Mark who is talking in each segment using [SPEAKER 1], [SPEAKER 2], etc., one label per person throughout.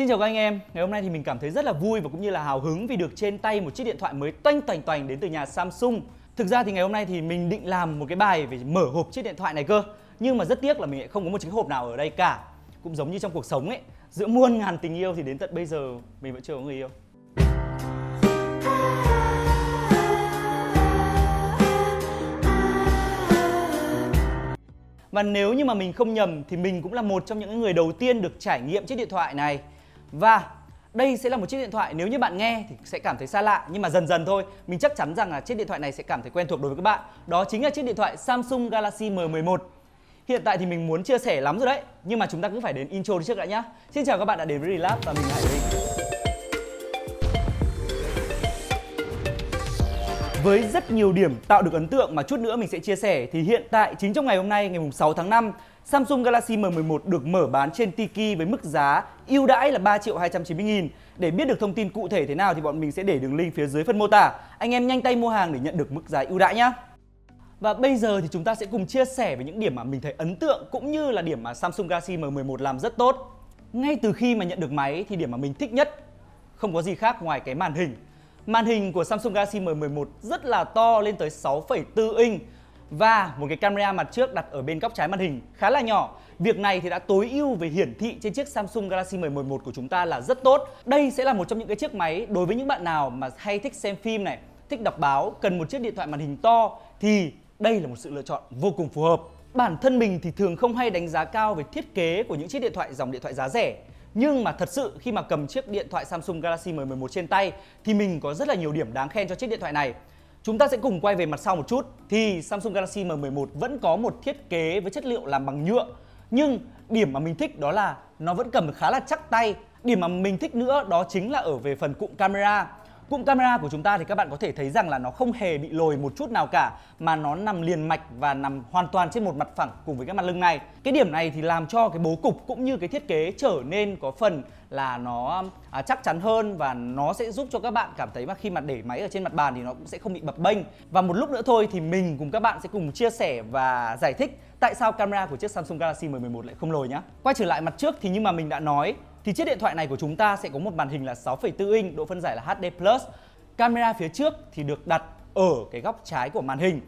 [SPEAKER 1] Xin chào các anh em, ngày hôm nay thì mình cảm thấy rất là vui và cũng như là hào hứng vì được trên tay một chiếc điện thoại mới toanh toành toành đến từ nhà Samsung Thực ra thì ngày hôm nay thì mình định làm một cái bài về mở hộp chiếc điện thoại này cơ Nhưng mà rất tiếc là mình lại không có một chiếc hộp nào ở đây cả Cũng giống như trong cuộc sống ấy, giữa muôn ngàn tình yêu thì đến tận bây giờ mình vẫn chưa có người yêu Và nếu như mà mình không nhầm thì mình cũng là một trong những người đầu tiên được trải nghiệm chiếc điện thoại này và đây sẽ là một chiếc điện thoại nếu như bạn nghe thì sẽ cảm thấy xa lạ nhưng mà dần dần thôi mình chắc chắn rằng là chiếc điện thoại này sẽ cảm thấy quen thuộc đối với các bạn đó chính là chiếc điện thoại Samsung Galaxy M11 hiện tại thì mình muốn chia sẻ lắm rồi đấy nhưng mà chúng ta cứ phải đến intro trước đã nhá xin chào các bạn đã đến với Relab và mình là Hải Linh Với rất nhiều điểm tạo được ấn tượng mà chút nữa mình sẽ chia sẻ thì hiện tại chính trong ngày hôm nay ngày 6 tháng 5 Samsung Galaxy M11 được mở bán trên Tiki với mức giá ưu đãi là 3 triệu 290 nghìn. Để biết được thông tin cụ thể thế nào thì bọn mình sẽ để đường link phía dưới phần mô tả. Anh em nhanh tay mua hàng để nhận được mức giá ưu đãi nhé. Và bây giờ thì chúng ta sẽ cùng chia sẻ về những điểm mà mình thấy ấn tượng cũng như là điểm mà Samsung Galaxy M11 làm rất tốt. Ngay từ khi mà nhận được máy thì điểm mà mình thích nhất không có gì khác ngoài cái màn hình. Màn hình của Samsung Galaxy M11 rất là to lên tới 6,4 inch và một cái camera mặt trước đặt ở bên góc trái màn hình khá là nhỏ. Việc này thì đã tối ưu về hiển thị trên chiếc Samsung Galaxy M11 của chúng ta là rất tốt. Đây sẽ là một trong những cái chiếc máy đối với những bạn nào mà hay thích xem phim này, thích đọc báo, cần một chiếc điện thoại màn hình to thì đây là một sự lựa chọn vô cùng phù hợp. Bản thân mình thì thường không hay đánh giá cao về thiết kế của những chiếc điện thoại dòng điện thoại giá rẻ. Nhưng mà thật sự khi mà cầm chiếc điện thoại Samsung Galaxy M11 trên tay thì mình có rất là nhiều điểm đáng khen cho chiếc điện thoại này. Chúng ta sẽ cùng quay về mặt sau một chút thì Samsung Galaxy M11 vẫn có một thiết kế với chất liệu làm bằng nhựa nhưng điểm mà mình thích đó là nó vẫn cầm khá là chắc tay Điểm mà mình thích nữa đó chính là ở về phần cụm camera Cụm camera của chúng ta thì các bạn có thể thấy rằng là nó không hề bị lồi một chút nào cả mà nó nằm liền mạch và nằm hoàn toàn trên một mặt phẳng cùng với cái mặt lưng này. Cái điểm này thì làm cho cái bố cục cũng như cái thiết kế trở nên có phần là nó à, chắc chắn hơn và nó sẽ giúp cho các bạn cảm thấy mà khi mà để máy ở trên mặt bàn thì nó cũng sẽ không bị bập bênh. Và một lúc nữa thôi thì mình cùng các bạn sẽ cùng chia sẻ và giải thích tại sao camera của chiếc Samsung Galaxy 11 lại không lồi nhá. Quay trở lại mặt trước thì như mà mình đã nói thì chiếc điện thoại này của chúng ta sẽ có một màn hình là 6,4 inch, độ phân giải là HD+. Camera phía trước thì được đặt ở cái góc trái của màn hình.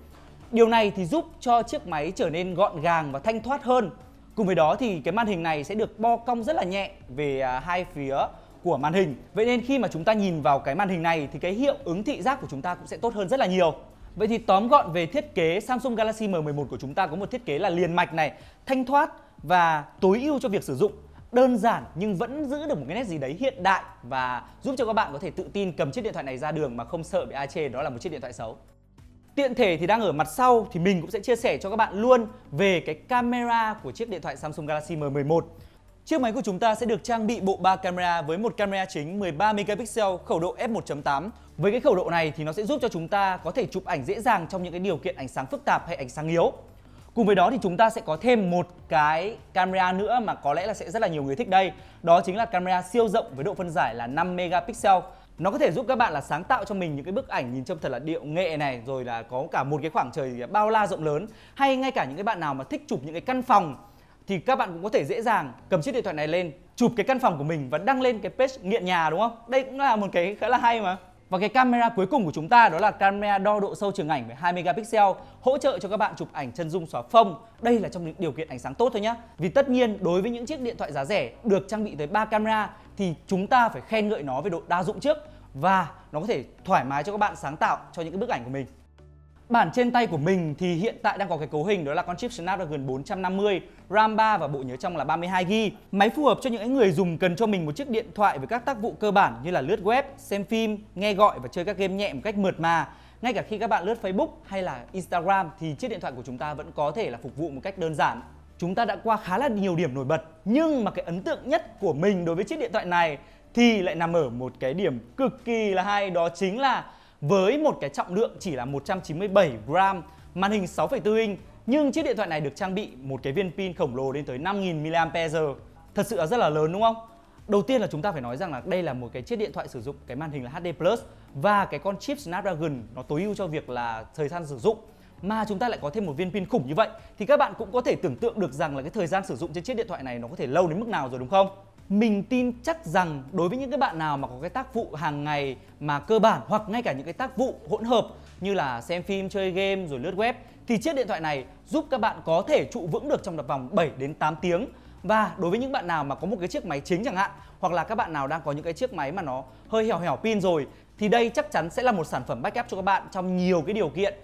[SPEAKER 1] Điều này thì giúp cho chiếc máy trở nên gọn gàng và thanh thoát hơn. Cùng với đó thì cái màn hình này sẽ được bo cong rất là nhẹ về à, hai phía của màn hình. Vậy nên khi mà chúng ta nhìn vào cái màn hình này thì cái hiệu ứng thị giác của chúng ta cũng sẽ tốt hơn rất là nhiều. Vậy thì tóm gọn về thiết kế Samsung Galaxy M11 của chúng ta có một thiết kế là liền mạch này, thanh thoát và tối ưu cho việc sử dụng đơn giản nhưng vẫn giữ được một cái nét gì đấy hiện đại và giúp cho các bạn có thể tự tin cầm chiếc điện thoại này ra đường mà không sợ bị ai chê đó là một chiếc điện thoại xấu. Tiện thể thì đang ở mặt sau thì mình cũng sẽ chia sẻ cho các bạn luôn về cái camera của chiếc điện thoại Samsung Galaxy M11. Chiếc máy của chúng ta sẽ được trang bị bộ 3 camera với một camera chính 13 megapixel khẩu độ f1.8. Với cái khẩu độ này thì nó sẽ giúp cho chúng ta có thể chụp ảnh dễ dàng trong những cái điều kiện ánh sáng phức tạp hay ánh sáng yếu. Cùng với đó thì chúng ta sẽ có thêm một cái camera nữa mà có lẽ là sẽ rất là nhiều người thích đây. Đó chính là camera siêu rộng với độ phân giải là 5 megapixel. Nó có thể giúp các bạn là sáng tạo cho mình những cái bức ảnh nhìn trông thật là điệu nghệ này rồi là có cả một cái khoảng trời bao la rộng lớn hay ngay cả những cái bạn nào mà thích chụp những cái căn phòng thì các bạn cũng có thể dễ dàng cầm chiếc điện thoại này lên chụp cái căn phòng của mình và đăng lên cái page nghiện nhà đúng không? Đây cũng là một cái khá là hay mà. Và cái camera cuối cùng của chúng ta đó là camera đo độ sâu trường ảnh với 2 megapixel hỗ trợ cho các bạn chụp ảnh chân dung xóa phông. Đây là trong những điều kiện ánh sáng tốt thôi nhé. Vì tất nhiên đối với những chiếc điện thoại giá rẻ được trang bị tới 3 camera thì chúng ta phải khen ngợi nó về độ đa dụng trước và nó có thể thoải mái cho các bạn sáng tạo cho những cái bức ảnh của mình. Bản trên tay của mình thì hiện tại đang có cái cấu hình đó là con chip Snapdragon 450, RAM 3 và bộ nhớ trong là 32GB. Máy phù hợp cho những người dùng cần cho mình một chiếc điện thoại với các tác vụ cơ bản như là lướt web, xem phim, nghe gọi và chơi các game nhẹ một cách mượt mà. Ngay cả khi các bạn lướt Facebook hay là Instagram thì chiếc điện thoại của chúng ta vẫn có thể là phục vụ một cách đơn giản. Chúng ta đã qua khá là nhiều điểm nổi bật, nhưng mà cái ấn tượng nhất của mình đối với chiếc điện thoại này thì lại nằm ở một cái điểm cực kỳ là hay đó chính là với một cái trọng lượng chỉ là 197 gram màn hình 6,4 inch nhưng chiếc điện thoại này được trang bị một cái viên pin khổng lồ lên tới 5.000 mAh. Thật sự là rất là lớn đúng không? Đầu tiên là chúng ta phải nói rằng là đây là một cái chiếc điện thoại sử dụng cái màn hình là HD Plus và cái con chip Snapdragon nó tối ưu cho việc là thời gian sử dụng mà chúng ta lại có thêm một viên pin khủng như vậy thì các bạn cũng có thể tưởng tượng được rằng là cái thời gian sử dụng trên chiếc điện thoại này nó có thể lâu đến mức nào rồi đúng không? mình tin chắc rằng đối với những cái bạn nào mà có cái tác vụ hàng ngày mà cơ bản hoặc ngay cả những cái tác vụ hỗn hợp như là xem phim, chơi game rồi lướt web thì chiếc điện thoại này giúp các bạn có thể trụ vững được trong vòng 7 đến 8 tiếng. Và đối với những bạn nào mà có một cái chiếc máy chính chẳng hạn hoặc là các bạn nào đang có những cái chiếc máy mà nó hơi hẻo hẻo pin rồi thì đây chắc chắn sẽ là một sản phẩm backup cho các bạn trong nhiều cái điều kiện.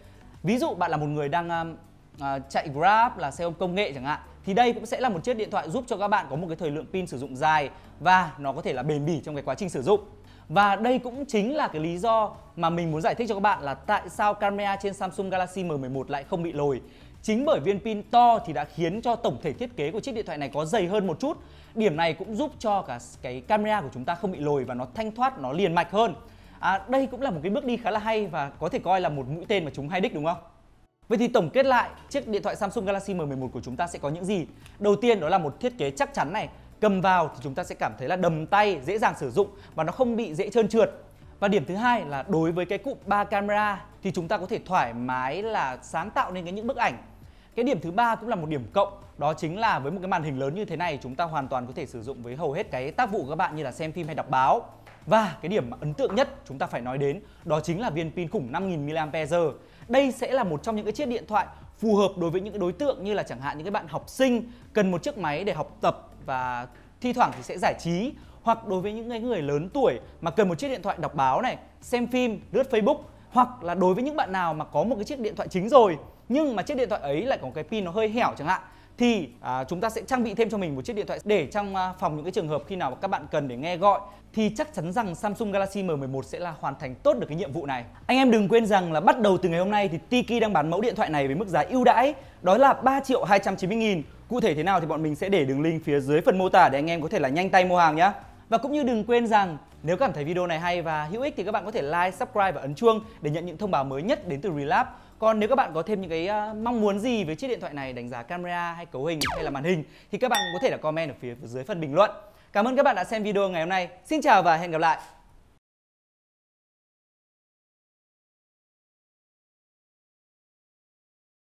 [SPEAKER 1] Ví dụ bạn là một người đang uh, chạy Grab là xe ôm công nghệ chẳng hạn thì đây cũng sẽ là một chiếc điện thoại giúp cho các bạn có một cái thời lượng pin sử dụng dài và nó có thể là bền bỉ trong cái quá trình sử dụng. Và đây cũng chính là cái lý do mà mình muốn giải thích cho các bạn là tại sao camera trên Samsung Galaxy M11 lại không bị lồi. Chính bởi viên pin to thì đã khiến cho tổng thể thiết kế của chiếc điện thoại này có dày hơn một chút. Điểm này cũng giúp cho cả cái camera của chúng ta không bị lồi và nó thanh thoát, nó liền mạch hơn. À, đây cũng là một cái bước đi khá là hay và có thể coi là một mũi tên mà chúng hay đích đúng không? Vậy thì tổng kết lại, chiếc điện thoại Samsung Galaxy M11 của chúng ta sẽ có những gì? Đầu tiên đó là một thiết kế chắc chắn này, cầm vào thì chúng ta sẽ cảm thấy là đầm tay, dễ dàng sử dụng và nó không bị dễ trơn trượt. Và điểm thứ hai là đối với cái cụm 3 camera thì chúng ta có thể thoải mái là sáng tạo nên cái những bức ảnh. Cái điểm thứ ba cũng là một điểm cộng, đó chính là với một cái màn hình lớn như thế này chúng ta hoàn toàn có thể sử dụng với hầu hết cái tác vụ của các bạn như là xem phim hay đọc báo. Và cái điểm ấn tượng nhất chúng ta phải nói đến đó chính là viên pin khủng 5000 mAh đây sẽ là một trong những cái chiếc điện thoại phù hợp đối với những cái đối tượng như là chẳng hạn những cái bạn học sinh cần một chiếc máy để học tập và thi thoảng thì sẽ giải trí hoặc đối với những người lớn tuổi mà cần một chiếc điện thoại đọc báo này, xem phim, lướt Facebook hoặc là đối với những bạn nào mà có một cái chiếc điện thoại chính rồi nhưng mà chiếc điện thoại ấy lại có cái pin nó hơi hẻo chẳng hạn thì à, chúng ta sẽ trang bị thêm cho mình một chiếc điện thoại để trong à, phòng những cái trường hợp khi nào các bạn cần để nghe gọi thì chắc chắn rằng Samsung Galaxy M11 sẽ là hoàn thành tốt được cái nhiệm vụ này. Anh em đừng quên rằng là bắt đầu từ ngày hôm nay thì Tiki đang bán mẫu điện thoại này với mức giá ưu đãi đó là 3 triệu 290 nghìn. Cụ thể thế nào thì bọn mình sẽ để đường link phía dưới phần mô tả để anh em có thể là nhanh tay mua hàng nhé. Và cũng như đừng quên rằng nếu cảm thấy video này hay và hữu ích thì các bạn có thể like, subscribe và ấn chuông để nhận những thông báo mới nhất đến từ Relab. Còn nếu các bạn có thêm những cái ờ, mong muốn gì với chiếc điện thoại này, đánh giá camera hay cấu hình hay là màn hình thì các bạn có thể là comment ở phía dưới phần bình luận. Cảm ơn các bạn đã xem video ngày hôm nay. Xin chào và hẹn gặp lại.